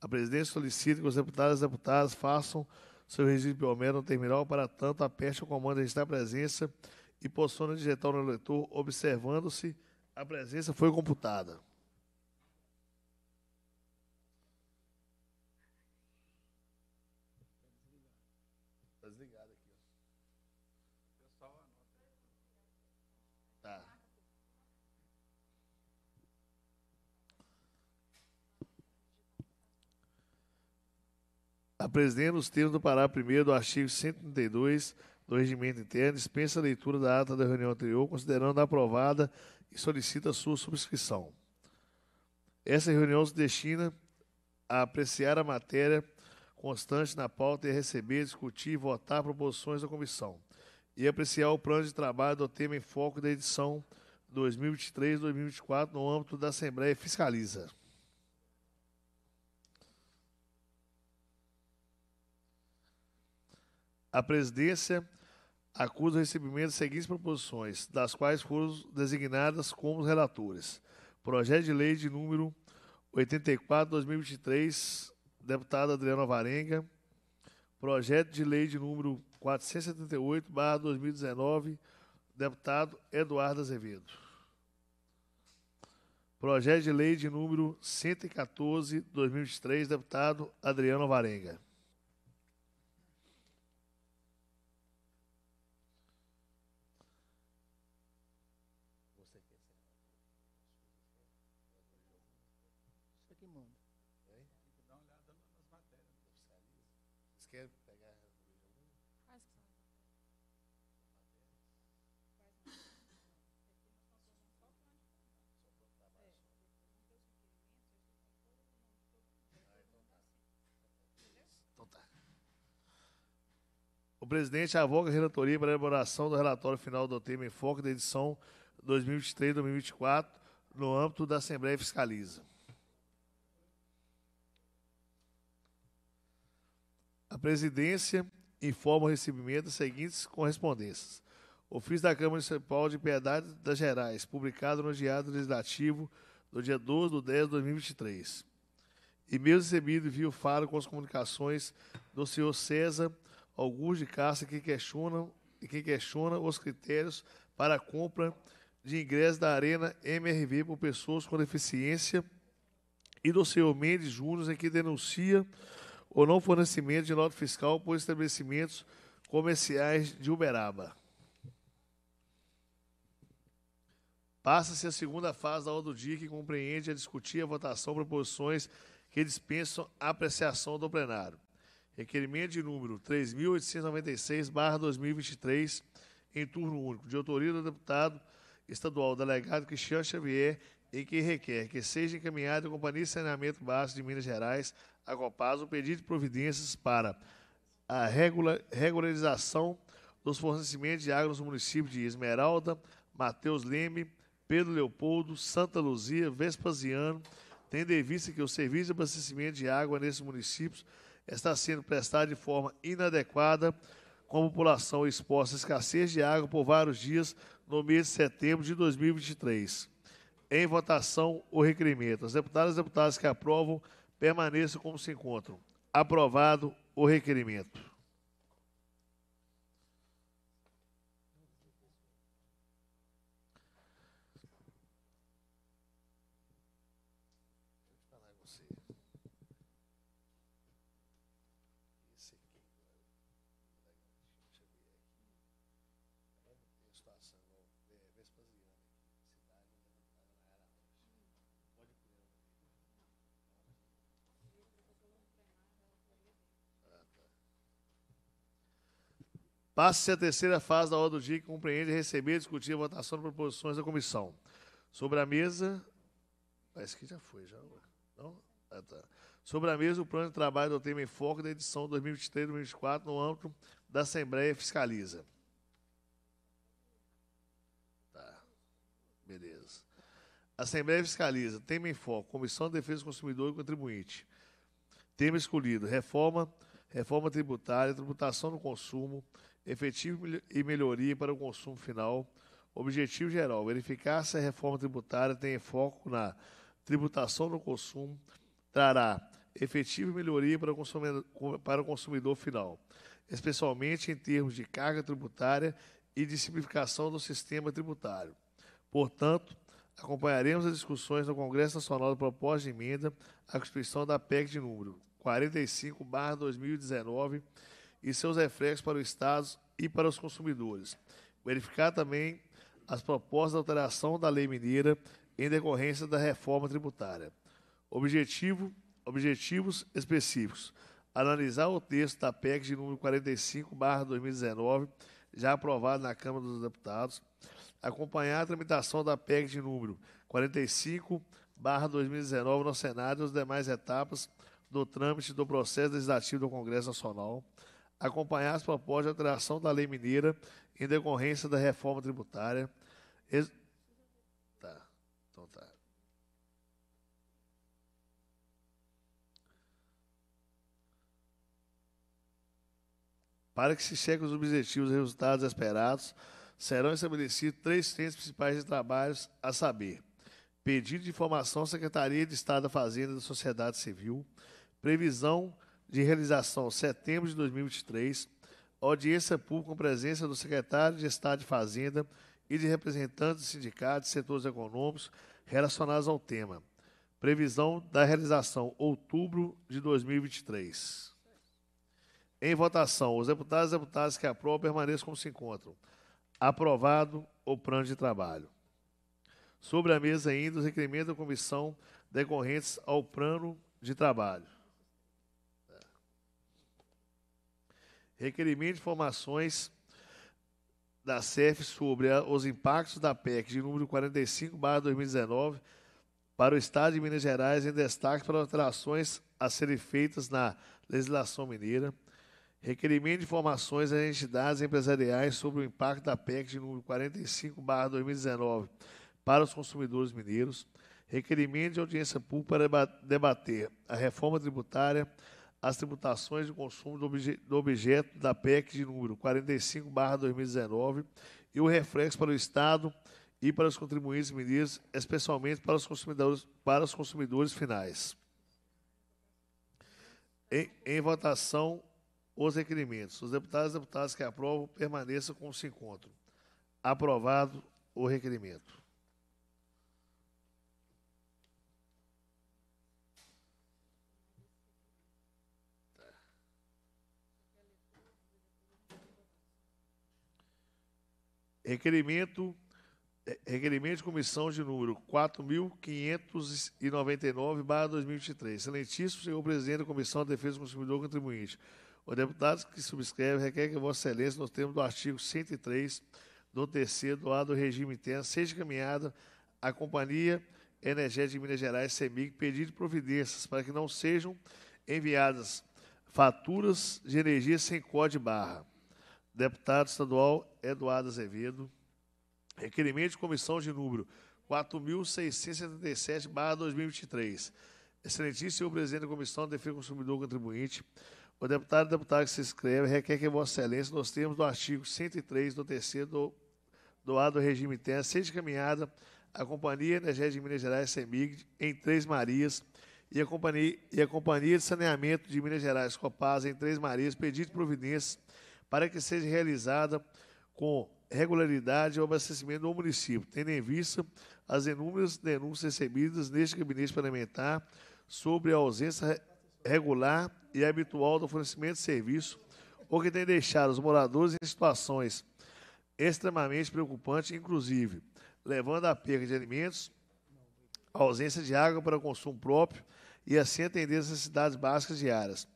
A presidência solicita que os deputados e deputadas façam seu registro biométrico no terminal para tanto aperte o comando de registrar a presença e posiciona o digital no eleitor, observando-se a presença foi computada. A os termos do parágrafo primeiro do artigo 132 do Regimento Interno, dispensa a leitura da ata da reunião anterior, considerando aprovada e solicita sua subscrição. Essa reunião se destina a apreciar a matéria constante na pauta e a receber, discutir e votar proposições da comissão e apreciar o plano de trabalho do tema em foco da edição 2023-2024 no âmbito da Assembleia Fiscaliza. A presidência acusa o recebimento de seguintes proposições, das quais foram designadas como relatores. Projeto de lei de número 84-2023, deputada Adriana Varenga. Projeto de lei de número 478-2019, deputado Eduardo Azevedo. Projeto de lei de número 114-2023, deputado Adriano Varenga. presidente avoga a relatoria para a elaboração do relatório final do tema em foco da edição 2023-2024 no âmbito da Assembleia Fiscaliza. A presidência informa o recebimento das seguintes correspondências. Ofício da Câmara Municipal de Piedade das Gerais, publicado no Diário Legislativo do dia 12 de 10 de 2023. E-mail recebido via faro com as comunicações do senhor César alguns de caça que questionam e que questionam os critérios para a compra de ingressos da Arena MRV por pessoas com deficiência e do senhor Mendes Júnior, em que denuncia o não fornecimento de nota fiscal por estabelecimentos comerciais de Uberaba. Passa-se a segunda fase da aula do dia, que compreende a discutir a votação de proposições que dispensam a apreciação do plenário. Requerimento de número 3.896-2023, em turno único, de autoria do deputado estadual delegado Cristiano Xavier, em que requer que seja encaminhado à Companhia de Saneamento Básico de Minas Gerais, a Copaz, o pedido de providências para a regularização dos fornecimentos de água nos municípios de Esmeralda, Mateus Leme, Pedro Leopoldo, Santa Luzia, Vespasiano, tendo em vista que o serviço de abastecimento de água nesses municípios está sendo prestada de forma inadequada, com a população exposta à escassez de água por vários dias no mês de setembro de 2023. Em votação, o requerimento. As deputadas e deputados que aprovam permaneçam como se encontram. Aprovado o requerimento. Passa-se a terceira fase da ordem do dia que compreende receber, discutir a votação de proposições da comissão. Sobre a mesa. Parece tá que já foi, já. Não? Ah, tá. Sobre a mesa, o plano de trabalho do tema em foco da edição 2023-2024 no âmbito da Assembleia Fiscaliza. Tá. Beleza. Assembleia Fiscaliza, tema em foco, Comissão de Defesa do Consumidor e Contribuinte. Tema escolhido, reforma, reforma tributária, tributação do consumo, efetivo e melhoria para o consumo final. Objetivo geral: verificar se a reforma tributária tem foco na tributação do consumo, trará efetivo e melhoria para o consumidor, para o consumidor final, especialmente em termos de carga tributária e de simplificação do sistema tributário. Portanto, acompanharemos as discussões no Congresso Nacional da proposta de emenda à Constituição da PEC de número 45/2019 e seus reflexos para o Estado e para os consumidores. Verificar também as propostas de alteração da lei mineira em decorrência da reforma tributária. Objetivo, objetivos específicos. Analisar o texto da PEC de número 45/2019, já aprovado na Câmara dos Deputados, acompanhar a tramitação da PEC de número 45/2019 no Senado e as demais etapas do trâmite do processo legislativo do Congresso Nacional, acompanhar as propostas de alteração da lei mineira em decorrência da reforma tributária. Ex tá, então tá. Para que se cheguem os objetivos e resultados esperados, serão estabelecidos três centros principais de trabalhos, a saber, pedido de informação à Secretaria de Estado da Fazenda e da Sociedade Civil, previsão de realização setembro de 2023, audiência pública com presença do secretário de Estado de Fazenda e de representantes de sindicatos e setores econômicos relacionados ao tema. Previsão da realização outubro de 2023. Em votação, os deputados e deputadas que aprovam permaneçam como se encontram. Aprovado o plano de trabalho. Sobre a mesa ainda os requerimentos da comissão decorrentes ao plano de trabalho. requerimento de informações da CEF sobre a, os impactos da PEC de número 45/2019 para o Estado de Minas Gerais em destaque para alterações a serem feitas na legislação mineira. Requerimento de informações às entidades empresariais sobre o impacto da PEC de número 45/2019 para os consumidores mineiros. Requerimento de audiência pública para debater a reforma tributária, as tributações de consumo do, objeto da PEC de número 45-2019 e o reflexo para o Estado e para os contribuintes mineiros, especialmente para os consumidores, para os consumidores finais. Em, em votação, os requerimentos. Os deputados e deputadas que aprovam permaneçam com o se encontro. Aprovado o requerimento. Requerimento, é, requerimento de comissão de número 4.599-2023. Excelentíssimo senhor presidente da Comissão de Defesa do Consumidor e Contribuinte. Os deputados que subscrevem requer que Vossa Excelência, nos termos do artigo 103 do terceiro do A do regime interno, seja encaminhada à Companhia Energética de Minas Gerais, CEMIG, pedido de providências para que não sejam enviadas faturas de energia sem código barra deputado estadual Eduardo Azevedo. Requerimento de comissão de número 4.677-2023. Excelentíssimo presidente da Comissão de Defesa do Consumidor Contribuinte, o deputado e deputado que se inscreve requer que Vossa Excelência, nos termos do artigo 103 do terceiro do, do A do regime interno, seja encaminhada a Companhia Energética de Minas Gerais, CEMIG, em Três Marias, e a, Companhia, e a Companhia de Saneamento de Minas Gerais, Copasa, em Três Marias, pedido providência. providências para que seja realizada com regularidade o abastecimento do município, tendo em vista as inúmeras denúncias recebidas neste gabinete parlamentar sobre a ausência regular e habitual do fornecimento de serviço, o que tem deixado os moradores em situações extremamente preocupantes, inclusive levando à perda de alimentos, a ausência de água para consumo próprio e assim atender as necessidades básicas diárias.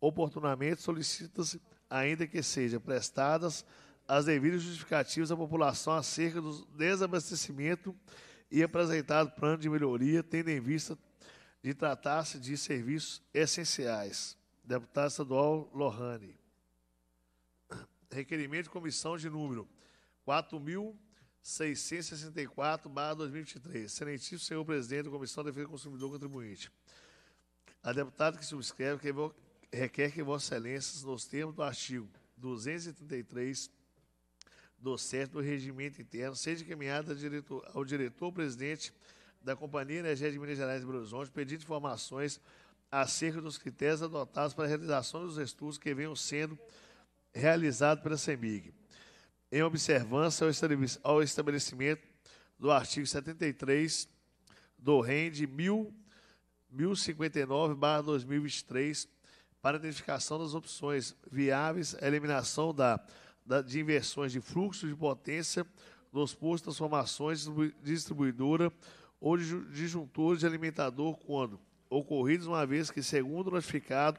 Oportunamente solicita-se ainda que sejam prestadas as devidas justificativas à população acerca do desabastecimento e apresentado plano de melhoria, tendo em vista de tratar-se de serviços essenciais. Deputado estadual Lohane. Requerimento de comissão de número 4.664-2023. Excelentíssimo senhor presidente da Comissão de Defesa do Consumidor Contribuinte. A deputada que subscreve requer que Vossa Excelência, nos termos do artigo 233 do certo do regimento interno, seja encaminhada ao diretor-presidente da Companhia Energética de Minas Gerais de Belo Horizonte, pedindo informações acerca dos critérios adotados para a realização dos estudos que venham sendo realizados pela CEMIG, em observância ao estabelecimento do artigo 73 do REN de 1059-2023, para identificação das opções viáveis, a eliminação da, da, de inversões de fluxo de potência nos postos de transformações distribuidora ou de disjuntores de alimentador quando ocorridos, uma vez que, segundo notificado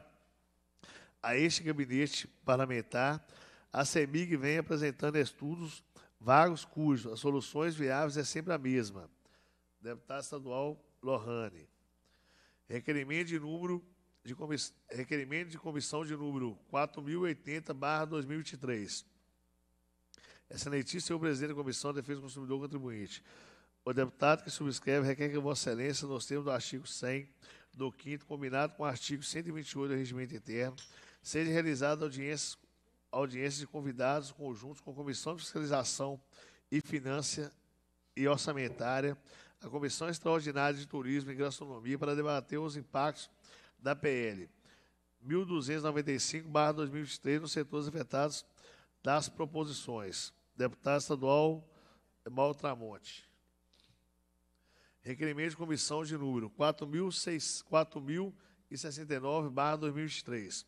a este gabinete parlamentar, a CEMIG vem apresentando estudos vagos cujos as soluções viáveis é sempre a mesma. Deputado estadual Lohane. Requerimento de número de comiss... requerimento de comissão de número 4080/2023. eu é presidente da Comissão de Defesa do Consumidor Contribuinte, o deputado que subscreve requer que Vossa Excelência, nos termos do artigo 100 do 5 combinado com o artigo 128 do Regimento Interno, seja realizada audiência, audiência de convidados conjuntos com a Comissão de Fiscalização e Finança e Orçamentária, a Comissão Extraordinária de Turismo e Gastronomia para debater os impactos da PL 1295-2023 nos setores afetados das proposições. Deputado estadual Maltramonte. Requerimento de comissão de número 4.069-2023.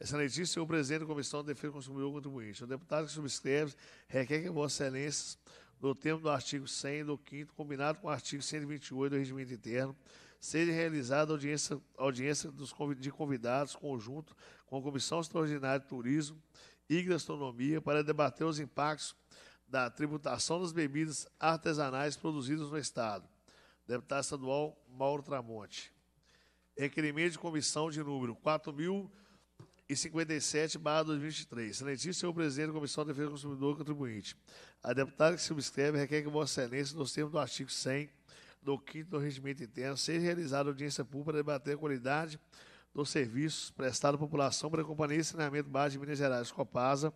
Excelentíssimo senhor presidente da Comissão de Defesa do Consumidor e Contribuinte, o deputado que subscreve requer que Vossa Excelência, no termo do artigo 100 do 5 combinado com o artigo 128 do Regimento Interno, seja realizada audiência, audiência dos, de convidados conjunto com a Comissão Extraordinária de Turismo e Gastronomia para debater os impactos da tributação das bebidas artesanais produzidas no Estado. Deputado estadual Mauro Tramonte. Requerimento de comissão de número 4057, barra 2023. Excelentíssimo senhor presidente da Comissão de Defesa do Consumidor e Contribuinte. A deputada que se subscreve requer que Vossa Excelência, nos termos do artigo 100 do quinto regimento interno, seja realizada audiência pública para debater a qualidade dos serviços prestados à população pela Companhia de Saneamento Básico de Minas Gerais, Copasa,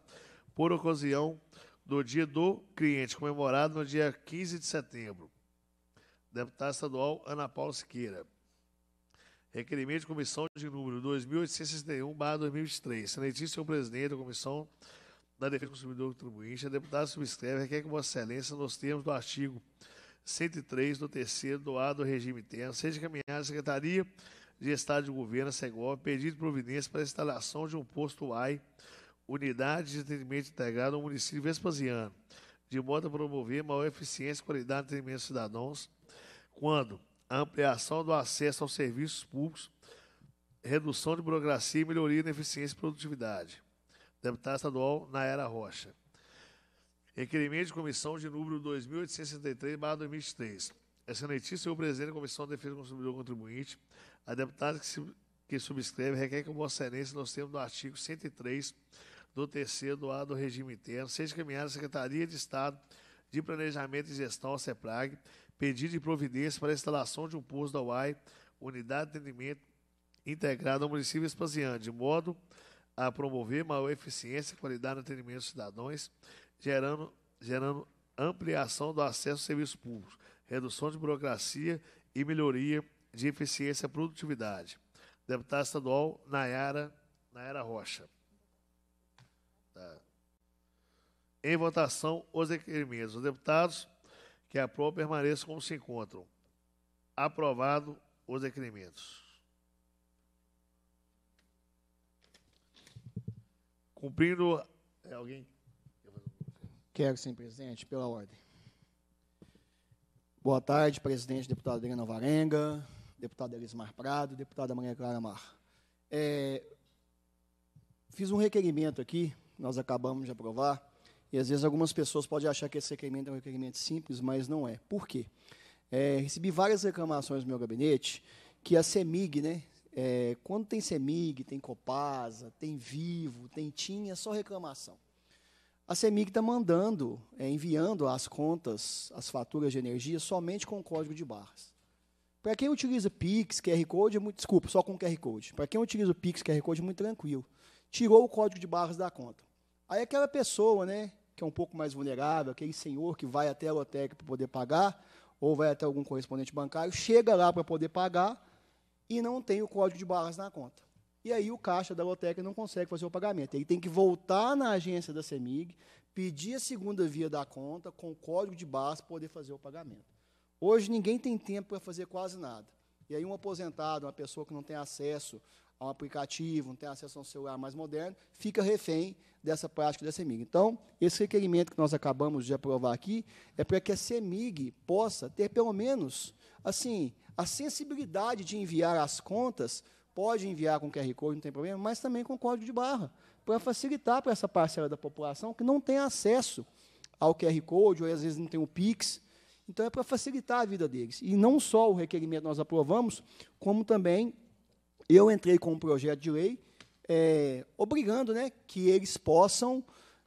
por ocasião do Dia do Cliente, comemorado no dia 15 de setembro. Deputada estadual Ana Paula Siqueira. Requerimento de comissão de número 2861-2023. Excelentíssimo senhor presidente da Comissão da Defesa do Consumidor e Contribuinte, a deputada subscreve requer que Vossa Excelência, nos termos do artigo 103 do terceiro do A do regime interno, seja encaminhado à Secretaria de Estado de Governo, SEGOV, pedido providência para a instalação de um posto AI, unidade de atendimento integrado no município Vespasiano, de modo a promover maior eficiência e qualidade de atendimento aos cidadãos, quando a ampliação do acesso aos serviços públicos, redução de burocracia e melhoria na eficiência e produtividade. Deputado estadual Nayara Rocha. Requerimento de comissão de número 2863-2023. Excelentíssimo senhor presidente da Comissão de Defesa do Consumidor Contribuinte, a deputada que, se, que subscreve requer que o Vossa Excelência, nos termos do artigo 103 do terceiro do A do regime interno, seja encaminhada à Secretaria de Estado de Planejamento e Gestão, a CEPRAG, pedido de providência para a instalação de um posto da UAI, unidade de atendimento integrada ao município espaziano, de modo a promover maior eficiência e qualidade no atendimento dos cidadãos, gerando, gerando ampliação do acesso a serviços públicos, redução de burocracia e melhoria de eficiência e produtividade. Deputada estadual Nayara, Nayara Rocha. Tá. Em votação, os requerimentos. Os deputados que aprovam permaneçam como se encontram. Aprovado os requerimentos. Cumprindo. É alguém Quero, sim, presidente, pela ordem. Boa tarde, presidente, deputado Adriano Varenga, deputado Elismar Prado, deputada Maria Clara Mar. É, fiz um requerimento aqui, nós acabamos de aprovar, e às vezes algumas pessoas podem achar que esse requerimento é um requerimento simples, mas não é. Por quê? É, recebi várias reclamações no meu gabinete que a CEMIG, né, é, quando tem CEMIG, tem Copasa, tem Vivo, tem TIM, é só reclamação. A CEMIG está mandando, é, enviando as contas, as faturas de energia, somente com o código de barras. Para quem utiliza Pix, QR Code, é muito, desculpa, só com QR Code. Para quem utiliza o Pix, QR Code, é muito tranquilo. Tirou o código de barras da conta. Aí aquela pessoa, né, que é um pouco mais vulnerável, aquele senhor que vai até a loteca para poder pagar, ou vai até algum correspondente bancário, chega lá para poder pagar e não tem o código de barras na conta e aí o caixa da loteca não consegue fazer o pagamento. Ele tem que voltar na agência da CEMIG, pedir a segunda via da conta, com o código de base, poder fazer o pagamento. Hoje ninguém tem tempo para fazer quase nada. E aí um aposentado, uma pessoa que não tem acesso a um aplicativo, não tem acesso a um celular mais moderno, fica refém dessa prática da CEMIG. Então, esse requerimento que nós acabamos de aprovar aqui é para que a CEMIG possa ter, pelo menos, assim, a sensibilidade de enviar as contas pode enviar com QR Code, não tem problema, mas também com código de barra, para facilitar para essa parcela da população que não tem acesso ao QR Code, ou às vezes não tem o Pix. Então, é para facilitar a vida deles. E não só o requerimento nós aprovamos, como também eu entrei com um projeto de lei é, obrigando né, que eles possam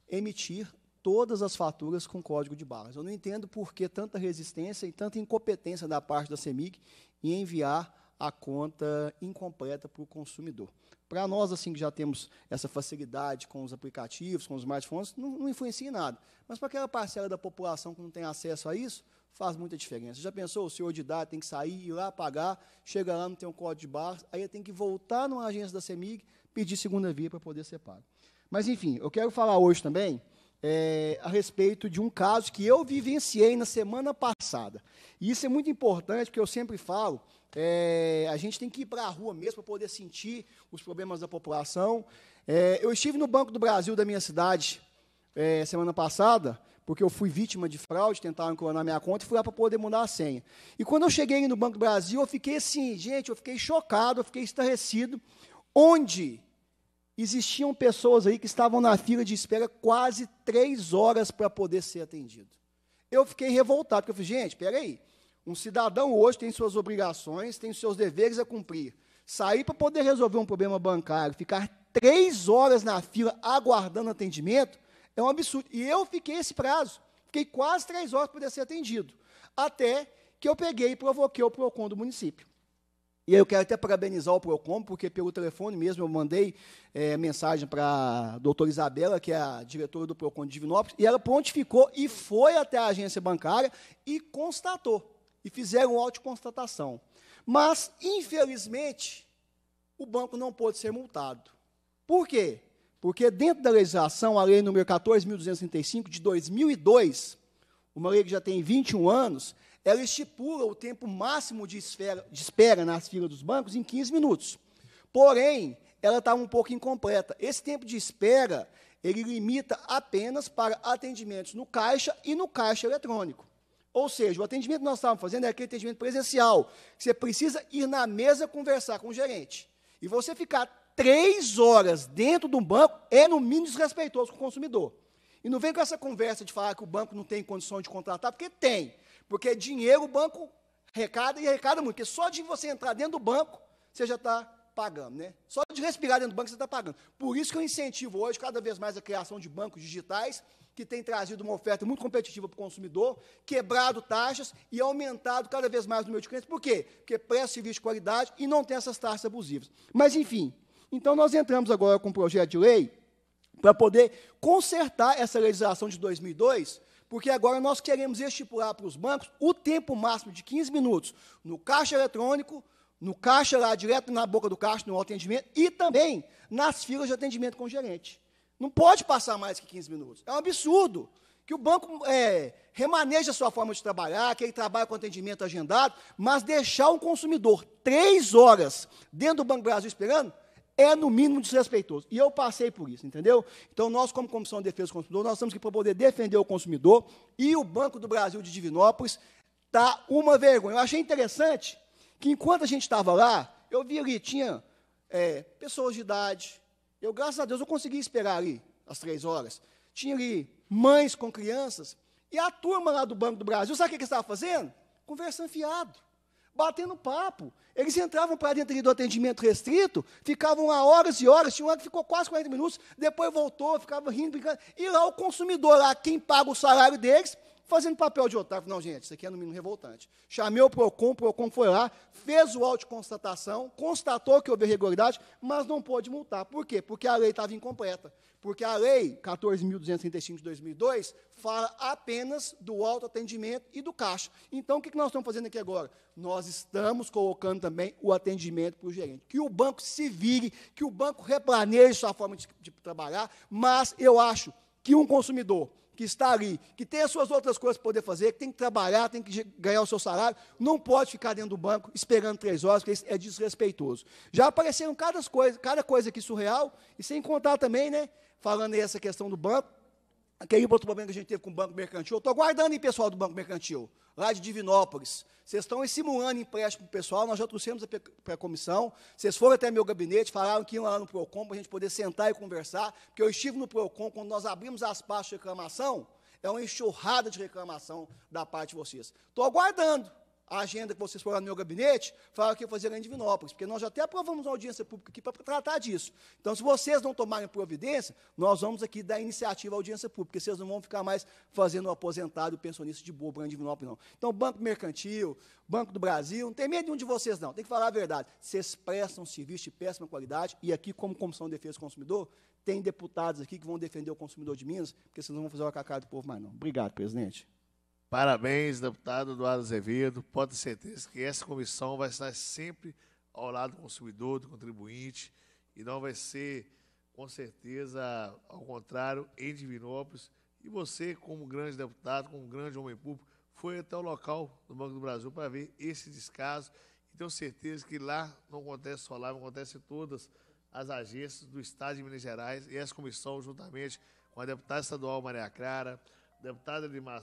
emitir todas as faturas com código de barras. Eu não entendo por que tanta resistência e tanta incompetência da parte da CEMIG em enviar a conta incompleta para o consumidor. Para nós, assim, que já temos essa facilidade com os aplicativos, com os smartphones, não, não influencia em nada. Mas para aquela parcela da população que não tem acesso a isso, faz muita diferença. Já pensou, o senhor de idade tem que sair, ir lá pagar, chega lá, não tem um código de barras, aí tem que voltar numa agência da CEMIG, pedir segunda via para poder ser pago. Mas, enfim, eu quero falar hoje também é, a respeito de um caso que eu vivenciei na semana passada. E isso é muito importante, porque eu sempre falo é, a gente tem que ir para a rua mesmo para poder sentir os problemas da população. É, eu estive no Banco do Brasil da minha cidade é, semana passada, porque eu fui vítima de fraude, tentaram clonar minha conta e fui lá para poder mudar a senha. E quando eu cheguei no Banco do Brasil, eu fiquei assim, gente, eu fiquei chocado, eu fiquei estarrecido, onde existiam pessoas aí que estavam na fila de espera quase três horas para poder ser atendido. Eu fiquei revoltado, porque eu falei, gente, peraí, aí um cidadão hoje tem suas obrigações, tem seus deveres a cumprir. Sair para poder resolver um problema bancário, ficar três horas na fila aguardando atendimento, é um absurdo. E eu fiquei esse prazo. Fiquei quase três horas para poder ser atendido. Até que eu peguei e provoquei o PROCON do município. E eu quero até parabenizar o PROCON, porque pelo telefone mesmo eu mandei é, mensagem para a doutora Isabela, que é a diretora do PROCON de Divinópolis, e ela pontificou e foi até a agência bancária e constatou e fizeram autoconstatação. Mas, infelizmente, o banco não pôde ser multado. Por quê? Porque dentro da legislação, a lei número 14.235 de 2002, uma lei que já tem 21 anos, ela estipula o tempo máximo de, esfera, de espera nas filas dos bancos em 15 minutos. Porém, ela estava tá um pouco incompleta. Esse tempo de espera, ele limita apenas para atendimentos no caixa e no caixa eletrônico. Ou seja, o atendimento que nós estávamos fazendo é aquele atendimento presencial. Você precisa ir na mesa conversar com o gerente. E você ficar três horas dentro de um banco é, no mínimo, desrespeitoso com o consumidor. E não vem com essa conversa de falar que o banco não tem condição de contratar, porque tem. Porque é dinheiro o banco recada e recada muito. Porque só de você entrar dentro do banco, você já está pagando, né? Só de respirar dentro do banco, você está pagando. Por isso que eu incentivo hoje, cada vez mais, a criação de bancos digitais que tem trazido uma oferta muito competitiva para o consumidor, quebrado taxas e aumentado cada vez mais o número de clientes. Por quê? Porque presta serviço de qualidade e não tem essas taxas abusivas. Mas, enfim, então nós entramos agora com um projeto de lei para poder consertar essa legislação de 2002, porque agora nós queremos estipular para os bancos o tempo máximo de 15 minutos no caixa eletrônico, no caixa lá direto na boca do caixa, no atendimento, e também nas filas de atendimento com o gerente. Não pode passar mais que 15 minutos. É um absurdo que o banco é, a sua forma de trabalhar, que ele trabalhe com atendimento agendado, mas deixar um consumidor três horas dentro do Banco Brasil esperando é, no mínimo, desrespeitoso. E eu passei por isso, entendeu? Então, nós, como Comissão de Defesa do Consumidor, nós temos que poder defender o consumidor e o Banco do Brasil de Divinópolis está uma vergonha. Eu achei interessante que, enquanto a gente estava lá, eu vi ali, tinha é, pessoas de idade, eu, graças a Deus, eu consegui esperar ali as três horas. Tinha ali mães com crianças, e a turma lá do Banco do Brasil, sabe o que eles estavam fazendo? Conversando fiado, batendo papo. Eles entravam para dentro do atendimento restrito, ficavam lá horas e horas, tinha uma que ficou quase 40 minutos, depois voltou, ficava rindo, brincando. E lá o consumidor, lá, quem paga o salário deles, fazendo papel de otário. Não, gente, isso aqui é no mínimo revoltante. Chamei o PROCON, o PROCON foi lá, fez o auto de constatação, constatou que houve irregularidade, mas não pôde multar. Por quê? Porque a lei estava incompleta. Porque a lei 14.235 de 2002 fala apenas do autoatendimento e do caixa. Então, o que nós estamos fazendo aqui agora? Nós estamos colocando também o atendimento para o gerente. Que o banco se vire, que o banco replaneje sua forma de, de trabalhar, mas eu acho que um consumidor que está ali, que tem as suas outras coisas para poder fazer, que tem que trabalhar, tem que ganhar o seu salário, não pode ficar dentro do banco esperando três horas, porque é desrespeitoso. Já apareceram cada coisa, cada coisa aqui surreal, e sem contar também, né? Falando essa questão do banco, aquele outro problema que a gente teve com o Banco Mercantil, estou aguardando, hein, pessoal do Banco Mercantil, lá de Divinópolis. Vocês estão simulando empréstimo para o pessoal, nós já trouxemos para a comissão, vocês foram até meu gabinete, falaram que iam lá no PROCON para a gente poder sentar e conversar, porque eu estive no PROCON, quando nós abrimos as pastas de reclamação, é uma enxurrada de reclamação da parte de vocês. Estou aguardando a agenda que vocês foram no meu gabinete, falaram que ia fazer lá em Divinópolis, porque nós já até aprovamos uma audiência pública aqui para tratar disso. Então, se vocês não tomarem providência, nós vamos aqui dar iniciativa à audiência pública, porque vocês não vão ficar mais fazendo o aposentado e o pensionista de bobo lá em Divinópolis, não. Então, Banco Mercantil, Banco do Brasil, não tem medo nenhum de vocês, não. Tem que falar a verdade. Vocês prestam serviço de péssima qualidade, e aqui, como Comissão de Defesa do Consumidor, tem deputados aqui que vão defender o consumidor de Minas, porque vocês não vão fazer o cacá do povo mais, não. Obrigado, presidente. Parabéns, deputado Eduardo Azevedo. Pode ter certeza que essa comissão vai estar sempre ao lado do consumidor, do contribuinte, e não vai ser, com certeza, ao contrário, em Divinópolis. E você, como grande deputado, como grande homem público, foi até o local do Banco do Brasil para ver esse descaso. E tenho certeza que lá não acontece só lá, mas acontece em todas as agências do Estado de Minas Gerais e essa comissão, juntamente com a deputada estadual Maria Clara, deputado Elimar,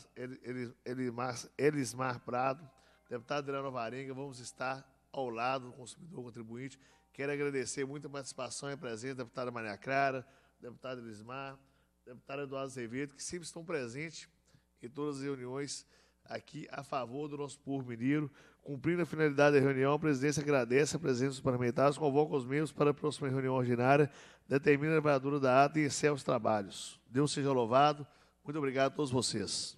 Elimar, Elismar Prado, deputado Adriano Varenga, vamos estar ao lado do consumidor contribuinte. Quero agradecer muito a participação e presença da deputada Maria Clara, deputado Elismar, deputado Eduardo Azevedo, que sempre estão presentes em todas as reuniões aqui a favor do nosso povo mineiro. Cumprindo a finalidade da reunião, a presidência agradece a presença dos parlamentares, convoca os membros para a próxima reunião ordinária, determina a levatura da ata e encerra os trabalhos. Deus seja louvado. Muito obrigado a todos vocês.